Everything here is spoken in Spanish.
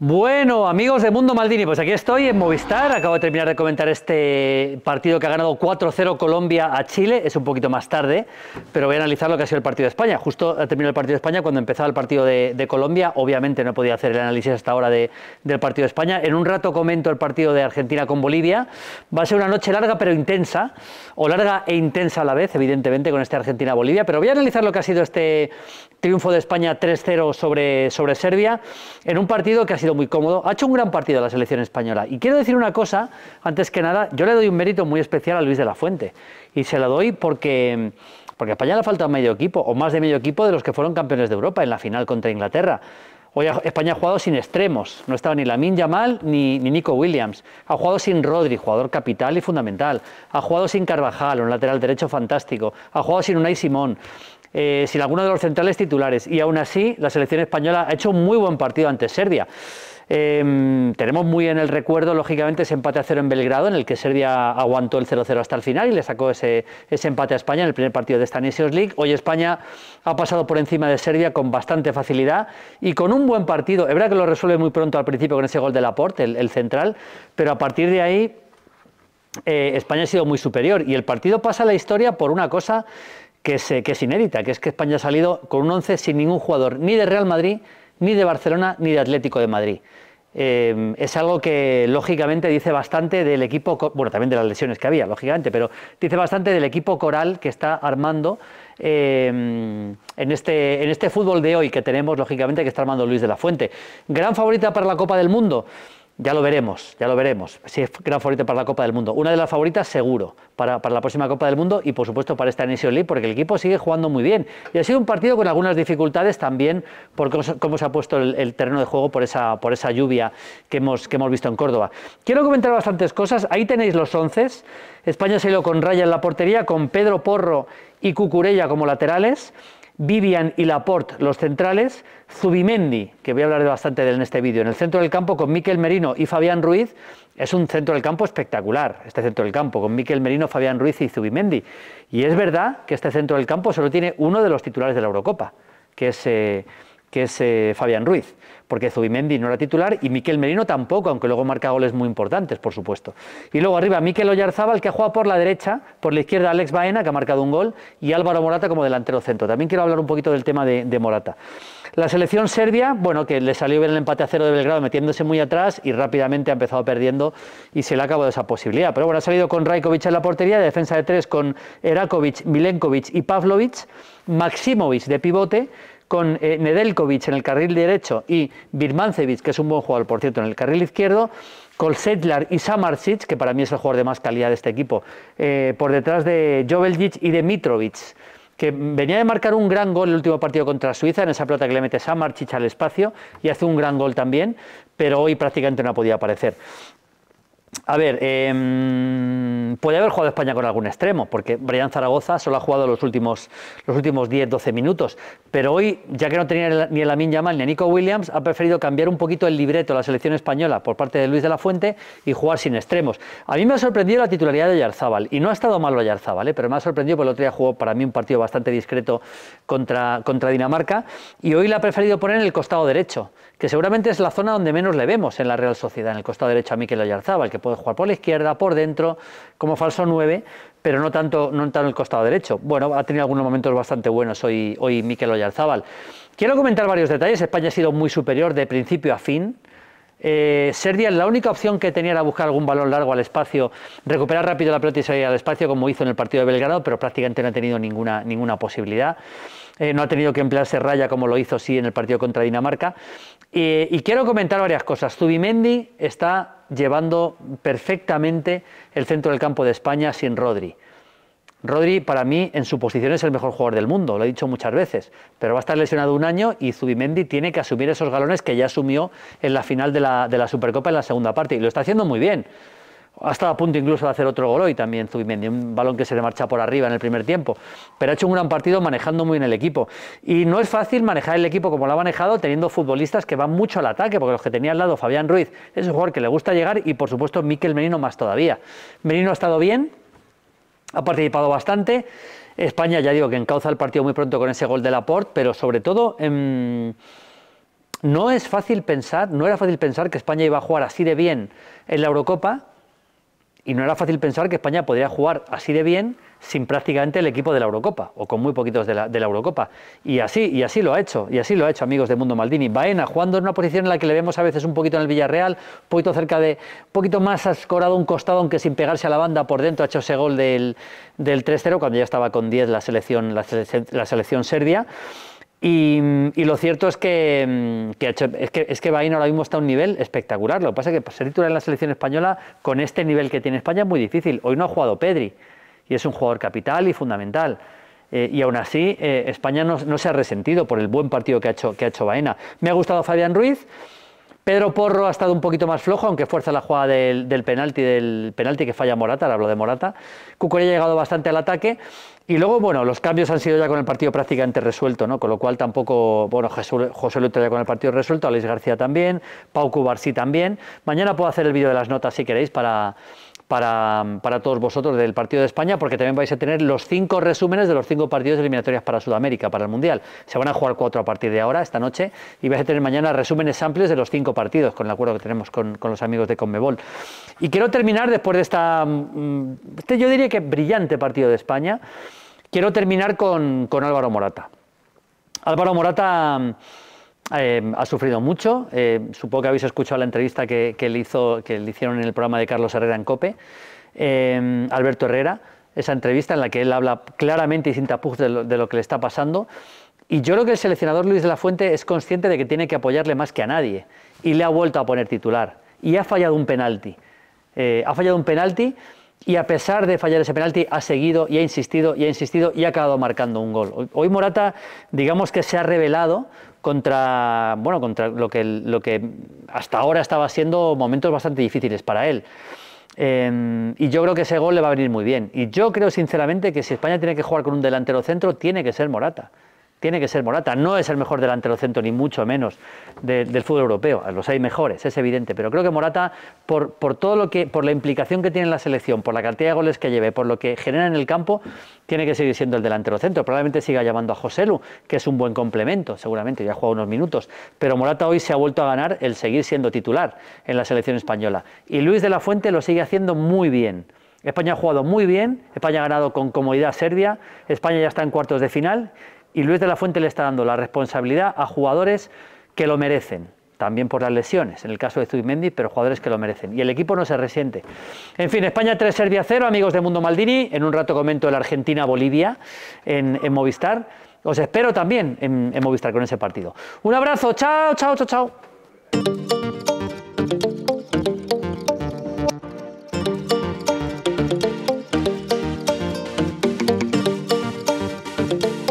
Bueno, amigos de Mundo Maldini, pues aquí estoy en Movistar. Acabo de terminar de comentar este partido que ha ganado 4-0 Colombia a Chile. Es un poquito más tarde, pero voy a analizar lo que ha sido el partido de España. Justo ha terminado el partido de España cuando empezaba el partido de, Colombia. Obviamente no podía hacer el análisis hasta ahora de, del partido de España. En un rato comento el partido de Argentina con Bolivia. Va a ser una noche larga pero intensa, o larga e intensa a la vez, evidentemente, con este Argentina-Bolivia. Pero voy a analizar lo que ha sido este triunfo de España 3-0 sobre, sobre Serbia en un partido que ha sido muy cómodo, ha hecho un gran partido la selección española. Y quiero decir una cosa, antes que nada, yo le doy un mérito muy especial a Luis de la Fuente. Y se lo doy porque, porque a España le falta medio equipo, o más de medio equipo de los que fueron campeones de Europa en la final contra Inglaterra. Hoy España ha jugado sin extremos, no estaba ni Lamin Yamal ni, ni, Nico Williams. Ha jugado sin Rodri, jugador capital y fundamental. Ha jugado sin Carvajal, un lateral derecho fantástico. Ha jugado sin Unai Simón. Eh, sin alguno de los centrales titulares. Y aún así, la selección española ha hecho un muy buen partido ante Serbia. Em, tenemos muy en el recuerdo, lógicamente, ese empate a cero en Belgrado, en el que Serbia aguantó el 0-0 hasta el final y le sacó ese, empate a España en el primer partido de esta Nations League. Hoy España ha pasado por encima de Serbia con bastante facilidad y con un buen partido. Es verdad que lo resuelve muy pronto al principio con ese gol de Laporte, el, central, pero a partir de ahí eh, España ha sido muy superior y el partido pasa a la historia por una cosa que es, inédita, que es que España ha salido con un 11 sin ningún jugador, ni de Real Madrid, ni de Barcelona, ni de Atlético de Madrid. Eh, es algo que lógicamente dice bastante del equipo, bueno, también de las lesiones que había, lógicamente, pero dice bastante del equipo coral que está armando eh, en, este, en este fútbol de hoy que tenemos, lógicamente, que está armando Luis de la Fuente. Gran favorita para la Copa del Mundo. Ya lo veremos, ya lo veremos. Si es gran favorito para la Copa del Mundo. Una de las favoritas, seguro, para, la próxima Copa del Mundo y, por supuesto, para esta Nation League, porque el equipo sigue jugando muy bien. Y ha sido un partido con algunas dificultades también por cómo se ha puesto el, terreno de juego por esa, por esa lluvia que hemos, que hemos visto en Córdoba. Quiero comentar bastantes cosas. Ahí tenéis los once. España se ha ido con Raya en la portería, con Pedro Porro y Cucurella como laterales. Vivian y Laporte los centrales, Zubimendi, que voy a hablar bastante de él en este vídeo, en el centro del campo con Miquel Merino y Fabián Ruiz, es un centro del campo espectacular, este centro del campo, con Miquel Merino, Fabián Ruiz y Zubimendi. Y es verdad que este centro del campo solo tiene uno de los titulares de la Eurocopa, que es... Eh, que es eh, Fabián Ruiz, porque Zubimendi no era titular y Miquel Merino tampoco, aunque luego marca goles muy importantes, por supuesto. Y luego arriba Miquel Oyarzábal, que ha jugado por la derecha, por la izquierda Alex Baena, que ha marcado un gol, y Álvaro Morata como delantero centro. También quiero hablar un poquito del tema de, Morata. La selección serbia, bueno, que le salió bien el empate a cero de Belgrado metiéndose muy atrás y rápidamente ha empezado perdiendo y se le ha acabado esa posibilidad. Pero bueno, ha salido con Rajkovic en la portería, de defensa de tres con Erakovic, Milenkovic y Pavlovic, Maximovic de pivote, con eh, Nedelkovic en el carril derecho y Birmancevic, que es un buen jugador, por cierto, en el carril izquierdo, con Sedlar y Samarcic, que para mí es el jugador de más calidad de este equipo, eh, por detrás de Joveljic y de Mitrovic, que venía de marcar un gran gol el último partido contra Suiza, en esa pelota que le mete Samarcic al espacio, y hace un gran gol también, pero hoy prácticamente no ha podido aparecer. A ver, em, Mm, puede haber jugado España con algún extremo, porque Brian Zaragoza solo ha jugado los últimos, los últimos 10-12 minutos. Pero hoy, ya que no tenía ni el Amin Yamal ni a Nico Williams, ha preferido cambiar un poquito el libreto de la selección española por parte de Luis de la Fuente y jugar sin extremos. A mí me ha sorprendido la titularidad de Yarzábal, y no ha estado malo Yarzábal, ¿eh? pero me ha sorprendido porque el otro día jugó para mí un partido bastante discreto contra, contra Dinamarca, y hoy la ha preferido poner en el costado derecho, que seguramente es la zona donde menos le vemos en la Real Sociedad, en el costado derecho a Mikel Yarzábal, que puede jugar por la izquierda, por dentro, como falso 9, pero no tanto, no tanto el costado derecho. Bueno, ha tenido algunos momentos bastante buenos hoy, hoy Miquel Oyarzábal. Quiero comentar varios detalles. España ha sido muy superior de principio a fin. Eh, la única opción que tenía era buscar algún balón largo al espacio, recuperar rápido la pelota y salir al espacio, como hizo en el partido de Belgrado, pero prácticamente no ha tenido ninguna, ninguna posibilidad. Eh, no ha tenido que emplearse raya como lo hizo sí en el partido contra Dinamarca. Eh, y, quiero comentar varias cosas. Zubimendi está llevando perfectamente el centro del campo de España sin Rodri. Rodri, para mí, en su posición es el mejor jugador del mundo, lo he dicho muchas veces, pero va a estar lesionado un año y Zubimendi tiene que asumir esos galones que ya asumió en la final de la, de la Supercopa en la segunda parte y lo está haciendo muy bien ha estado a punto incluso de hacer otro gol hoy también Zubimendi, un balón que se le marcha por arriba en el primer tiempo, pero ha hecho un gran partido manejando muy bien el equipo. Y no es fácil manejar el equipo como lo ha manejado, teniendo futbolistas que van mucho al ataque, porque los que tenía al lado Fabián Ruiz es un jugador que le gusta llegar y por supuesto Miquel Merino más todavía. Merino ha estado bien, ha participado bastante. España, ya digo, que encauza el partido muy pronto con ese gol de Laporte, pero sobre todo... Em, no es fácil pensar, no era fácil pensar que España iba a jugar así de bien en la Eurocopa y no era fácil pensar que España podría jugar así de bien sin prácticamente el equipo de la Eurocopa, o con muy poquitos de la, Eurocopa. Y así, y así lo ha hecho, y así lo ha hecho, amigos de Mundo Maldini. Baena jugando en una posición en la que le vemos a veces un poquito en el Villarreal, un poquito cerca de, poquito más ascorado un costado, aunque sin pegarse a la banda por dentro, ha hecho ese gol del, del 3-0 cuando ya estaba con 10 la selección, la selección serbia. Y, lo cierto es que, mm, es que es ahora mismo está a un nivel espectacular. Lo que pasa es que ser titular en la selección española con este nivel que tiene España es muy difícil. Hoy no ha jugado Pedri y es un jugador capital y fundamental. Eh, y aún así, eh, España no, se ha resentido por el buen partido que ha hecho, que ha hecho Baena. Me ha gustado Fabián Ruiz. Pedro Porro ha estado un poquito más flojo, aunque fuerza la jugada del, penalti, del penalti que falla Morata, ahora hablo de Morata. Cucurella ha llegado bastante al ataque. Y luego, bueno, los cambios han sido ya con el partido prácticamente resuelto, ¿no? Con lo cual tampoco, bueno, José Lutero ya con el partido resuelto, Alex García también, Pau sí también. Mañana puedo hacer el vídeo de las notas si queréis para para, todos vosotros del partido de España, porque también vais a tener los cinco resúmenes de los cinco partidos eliminatorias para Sudamérica, para el Mundial. Se van a jugar cuatro a partir de ahora, esta noche, y vais a tener mañana resúmenes amplios de los cinco partidos, con el acuerdo que tenemos con, los amigos de Conmebol. Y quiero terminar después de esta, mm, este yo diría que brillante partido de España, quiero terminar con, con Álvaro Morata. Álvaro Morata eh, ha sufrido mucho. Eh, supongo que habéis escuchado la entrevista que, le hicieron en el programa de Carlos Herrera en COPE. Eh, Alberto Herrera, esa entrevista en la que él habla claramente y sin tapuz de lo, que le está pasando. Y yo creo que el seleccionador Luis de la Fuente es consciente de que tiene que apoyarle más que a nadie. Y le ha vuelto a poner titular. Y ha fallado un penalti. ha fallado un penalti y a pesar de fallar ese penalti, ha seguido y ha insistido y ha insistido y ha acabado marcando un gol. Hoy Morata, digamos que se ha revelado contra, bueno, contra lo, que, hasta ahora estaba siendo momentos bastante difíciles para él. Em, y yo creo que ese gol le va a venir muy bien. Y yo creo sinceramente que si España tiene que jugar con un delantero centro, tiene que ser Morata tiene que ser Morata. No es el mejor delantero centro, ni mucho menos, del fútbol europeo. Los hay mejores, es evidente. Pero creo que Morata, por, todo lo que, por la implicación que tiene en la selección, por la cantidad de goles que lleve, por lo que genera en el campo, tiene que seguir siendo el delantero centro. Probablemente siga llamando a José Lu, que es un buen complemento, seguramente, ya ha jugado unos minutos. Pero Morata hoy se ha vuelto a ganar el seguir siendo titular en la selección española. Y Luis de la Fuente lo sigue haciendo muy bien. España ha jugado muy bien, España ha ganado con comodidad Serbia, España ya está en cuartos de final y Luis de la Fuente le está dando la responsabilidad a jugadores que lo merecen, también por las lesiones, en el caso de Zubimendi, pero jugadores que lo merecen. Y el equipo no se resiente. En fin, España 3, Serbia 0, amigos de Mundo Maldini. En un rato comento el Argentina-Bolivia en, Movistar. Os espero también en, en Movistar con ese partido. Un abrazo, chao, chao, chao, chao.